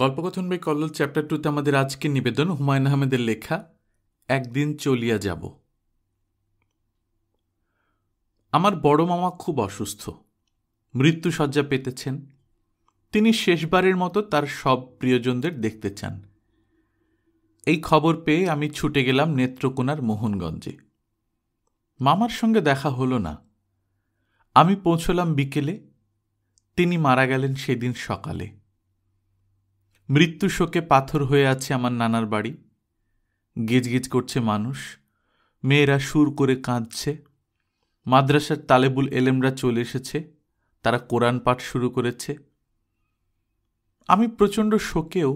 গল্পকথন বই কল্লোল চ্যাপ্টার টুতে আমাদের আজকের নিবেদন হুমায়ুন আহমেদের লেখা একদিন চলিয়া যাব আমার বড় মামা খুব অসুস্থ মৃত্যুসজ্জা পেতেছেন তিনি শেষবারের মতো তার সব প্রিয়জনদের দেখতে চান এই খবর পেয়ে আমি ছুটে গেলাম নেত্রকোনার মোহনগঞ্জে মামার সঙ্গে দেখা হলো না আমি পৌঁছলাম বিকেলে তিনি মারা গেলেন সেদিন সকালে মৃত্যু শোকে পাথর হয়ে আছে আমার নানার বাড়ি গেজ করছে মানুষ মেয়েরা সুর করে কাঁদছে মাদ্রাসার তালেবুল এলেমরা চলে এসেছে তারা কোরআন পাঠ শুরু করেছে আমি প্রচণ্ড শোকেও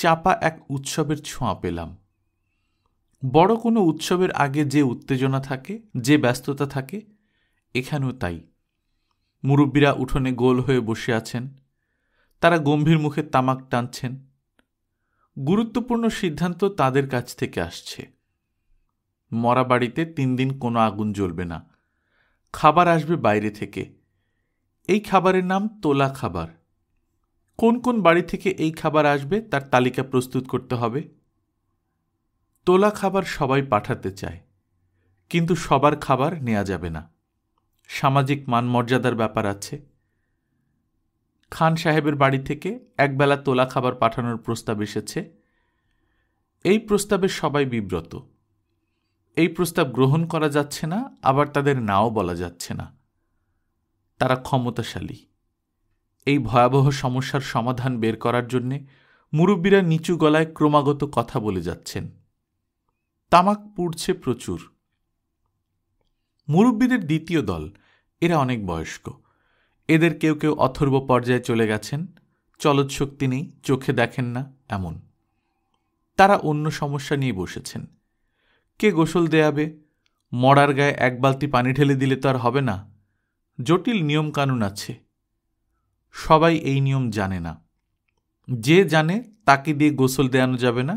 চাপা এক উৎসবের ছোঁয়া পেলাম বড় কোনো উৎসবের আগে যে উত্তেজনা থাকে যে ব্যস্ততা থাকে এখানেও তাই মুরব্বীরা উঠোনে গোল হয়ে বসে আছেন তারা গম্ভীর মুখে তামাক টানছেন গুরুত্বপূর্ণ সিদ্ধান্ত তাদের কাছ থেকে আসছে মরা বাড়িতে তিন দিন কোনো আগুন জ্বলবে না খাবার আসবে বাইরে থেকে এই খাবারের নাম তোলা খাবার কোন কোন বাড়ি থেকে এই খাবার আসবে তার তালিকা প্রস্তুত করতে হবে তোলা খাবার সবাই পাঠাতে চায় কিন্তু সবার খাবার নেওয়া যাবে না সামাজিক মান মর্যাদার ব্যাপার আছে খান সাহেবের বাড়ি থেকে একবেলা তোলা খাবার পাঠানোর প্রস্তাব এসেছে এই প্রস্তাবে সবাই বিব্রত এই প্রস্তাব গ্রহণ করা যাচ্ছে না আবার তাদের নাও বলা যাচ্ছে না তারা ক্ষমতাশালী এই ভয়াবহ সমস্যার সমাধান বের করার জন্যে মুরব্বীরা নিচু গলায় ক্রমাগত কথা বলে যাচ্ছেন তামাক পুড়ছে প্রচুর মুরব্বীদের দ্বিতীয় দল এরা অনেক বয়স্ক এদের কেউ কেউ অথর্ব পর্যায়ে চলে গেছেন চলৎশক্তি নেই চোখে দেখেন না এমন তারা অন্য সমস্যা নিয়ে বসেছেন কে গোসল দেয়াবে মরার গায়ে এক বালতি পানি ঢেলে দিলে তো আর হবে না জটিল নিয়মকানুন আছে সবাই এই নিয়ম জানে না যে জানে তাকে দিয়ে গোসল দেয়ানো যাবে না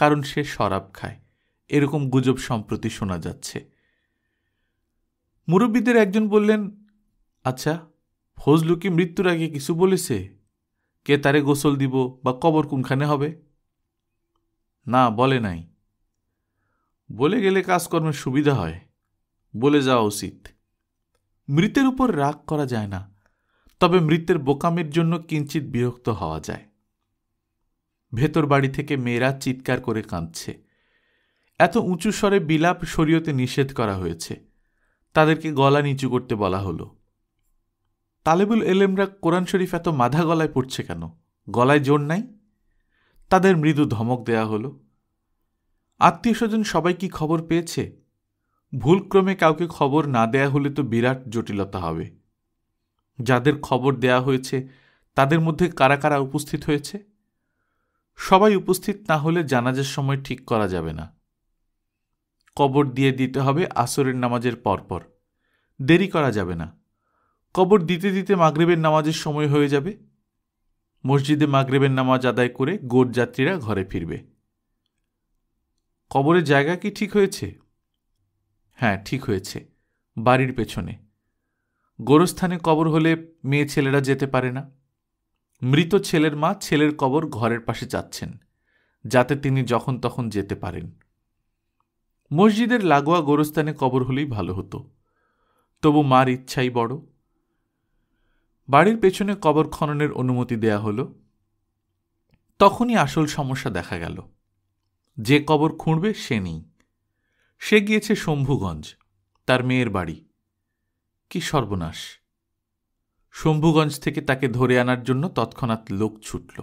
কারণ সে শরাব খায় এরকম গুজব সম্প্রতি শোনা যাচ্ছে মুরব্বীদের একজন বললেন আচ্ছা ফজলু কি মৃত্যুর আগে কিছু বলেছে কে তারে গোসল দিব বা কবর কোনখানে হবে না বলে নাই বলে গেলে কাজকর্মের সুবিধা হয় বলে যাওয়া উচিত মৃতের উপর রাগ করা যায় না তবে মৃতের বোকামের জন্য কিঞ্চিত বিরক্ত হওয়া যায় ভেতর বাড়ি থেকে মেয়েরা চিৎকার করে কাঁদছে এত উঁচু স্বরে বিলাপ শরীয়তে নিষেধ করা হয়েছে তাদেরকে গলা নিচু করতে বলা হলো তালেবুল এলেমরা কোরআন শরীফ এত মাধা গলায় পড়ছে কেন গলায় জোর নাই তাদের মৃদু ধমক দেয়া হল আত্মীয় স্বজন সবাই কি খবর পেয়েছে ভুলক্রমে কাউকে খবর না দেয়া হলে তো বিরাট জটিলতা হবে যাদের খবর দেয়া হয়েছে তাদের মধ্যে কারা কারা উপস্থিত হয়েছে সবাই উপস্থিত না হলে জানাজের সময় ঠিক করা যাবে না কবর দিয়ে দিতে হবে আসরের নামাজের পরপর দেরি করা যাবে না কবর দিতে দিতে মাগরেবের নামাজের সময় হয়ে যাবে মসজিদে মাগরেবের নামাজ আদায় করে গোট যাত্রীরা ঘরে ফিরবে কবরের জায়গা কি ঠিক হয়েছে হ্যাঁ ঠিক হয়েছে বাড়ির পেছনে গোরস্থানে কবর হলে মেয়ে ছেলেরা যেতে পারে না মৃত ছেলের মা ছেলের কবর ঘরের পাশে যাচ্ছেন যাতে তিনি যখন তখন যেতে পারেন মসজিদের লাগোয়া গোরস্থানে কবর হলেই ভালো হতো তবু মার ইচ্ছাই বড় বাড়ির পেছনে কবর খননের অনুমতি দেয়া হলো তখনই আসল সমস্যা দেখা গেল যে কবর খুঁড়বে সে নেই সে গিয়েছে শম্ভুগঞ্জ তার মেয়ের বাড়ি কি সর্বনাশ শম্ভুগঞ্জ থেকে তাকে ধরে আনার জন্য তৎক্ষণাৎ লোক ছুটল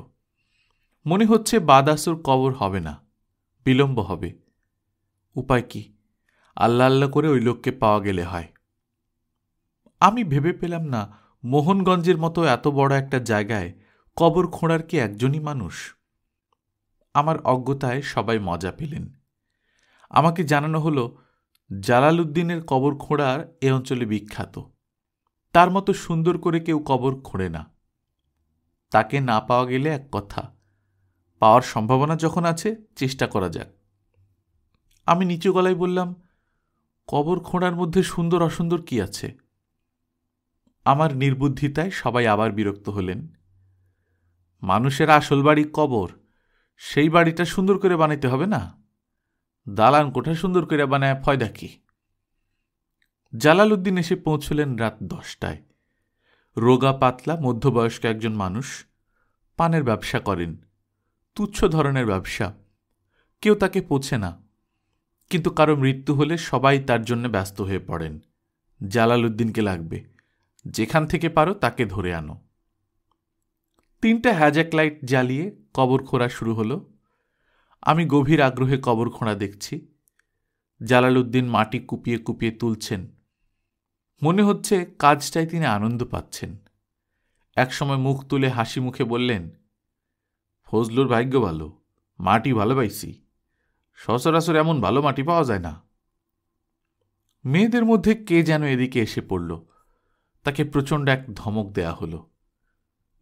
মনে হচ্ছে বাদাসুর কবর হবে না বিলম্ব হবে উপায় কি আল্লাহ আল্লাহ করে ওই লোককে পাওয়া গেলে হয় আমি ভেবে পেলাম না মোহনগঞ্জের মতো এত বড় একটা জায়গায় কবর খোঁড়ার কি একজনই মানুষ আমার অজ্ঞতায় সবাই মজা পেলেন আমাকে জানানো হল জালালুদ্দিনের কবর খোঁড়ার এ অঞ্চলে বিখ্যাত তার মতো সুন্দর করে কেউ কবর খোঁড়ে না তাকে না পাওয়া গেলে এক কথা পাওয়ার সম্ভাবনা যখন আছে চেষ্টা করা যাক আমি নিচু গলায় বললাম কবর খোঁড়ার মধ্যে সুন্দর অসুন্দর কি আছে আমার নির্বুদ্ধিতায় সবাই আবার বিরক্ত হলেন মানুষের আসল বাড়ি কবর সেই বাড়িটা সুন্দর করে বানাইতে হবে না দালান কোঠা সুন্দর করে বানায় ফয়দা কি জালালউদ্দিন এসে পৌঁছলেন রাত দশটায় রোগা পাতলা মধ্যবয়স্ক একজন মানুষ পানের ব্যবসা করেন তুচ্ছ ধরনের ব্যবসা কেউ তাকে পোছে না কিন্তু কারো মৃত্যু হলে সবাই তার জন্য ব্যস্ত হয়ে পড়েন জালালউদ্দিনকে লাগবে যেখান থেকে পারো তাকে ধরে আনো তিনটা হ্যাজাক লাইট জ্বালিয়ে কবর খোঁড়া শুরু হলো আমি গভীর আগ্রহে কবর খোঁড়া দেখছি জালালউদ্দিন মাটি কুপিয়ে কুপিয়ে তুলছেন মনে হচ্ছে কাজটায় তিনি আনন্দ পাচ্ছেন একসময় মুখ তুলে হাসি মুখে বললেন ফজলুর ভাগ্য ভালো মাটি ভালো পাইছি সচরাচর এমন ভালো মাটি পাওয়া যায় না মেয়েদের মধ্যে কে যেন এদিকে এসে পড়ল তাকে প্রচণ্ড এক ধমক দেয়া হলো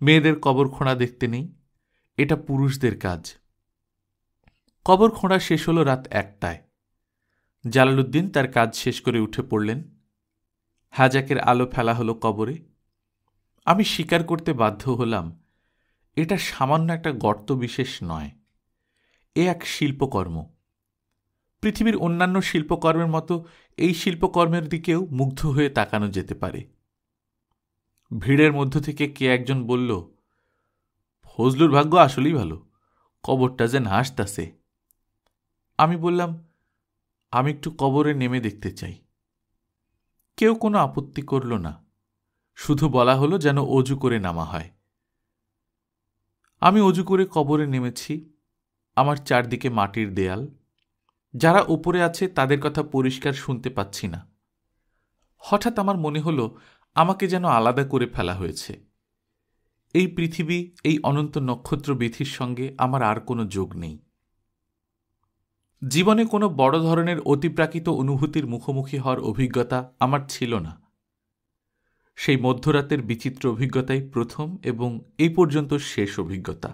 মেয়েদের কবর খোঁড়া দেখতে নেই এটা পুরুষদের কাজ কবর খোঁড়া শেষ হলো রাত একটায় জালালুদ্দিন তার কাজ শেষ করে উঠে পড়লেন হাজাকের আলো ফেলা হলো কবরে আমি স্বীকার করতে বাধ্য হলাম এটা সামান্য একটা গর্ত বিশেষ নয় এ এক শিল্পকর্ম পৃথিবীর অন্যান্য শিল্পকর্মের মতো এই শিল্পকর্মের দিকেও মুগ্ধ হয়ে তাকানো যেতে পারে ভিড়ের মধ্য থেকে কে একজন বলল ফজলুর ভাগ্য আসলেই ভালো কবরটা যে হাসতাছে আমি বললাম আমি একটু কবরে নেমে দেখতে চাই কেউ কোনো আপত্তি করল না শুধু বলা হলো যেন অজু করে নামা হয় আমি অজু করে কবরে নেমেছি আমার চারদিকে মাটির দেয়াল যারা ওপরে আছে তাদের কথা পরিষ্কার শুনতে পাচ্ছি না হঠাৎ আমার মনে হলো আমাকে যেন আলাদা করে ফেলা হয়েছে এই পৃথিবী এই অনন্ত নক্ষত্র বিধির সঙ্গে আমার আর কোনো যোগ নেই জীবনে কোনো বড় ধরনের অতিপ্রাকৃত অনুভূতির মুখোমুখি হওয়ার অভিজ্ঞতা আমার ছিল না সেই মধ্যরাতের বিচিত্র অভিজ্ঞতাই প্রথম এবং এই পর্যন্ত শেষ অভিজ্ঞতা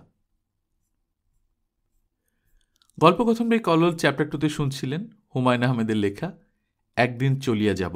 গল্পকথন বে কলল চ্যাপ্টার টুতে শুনছিলেন হুমায়ুন আহমেদের লেখা একদিন চলিয়া যাব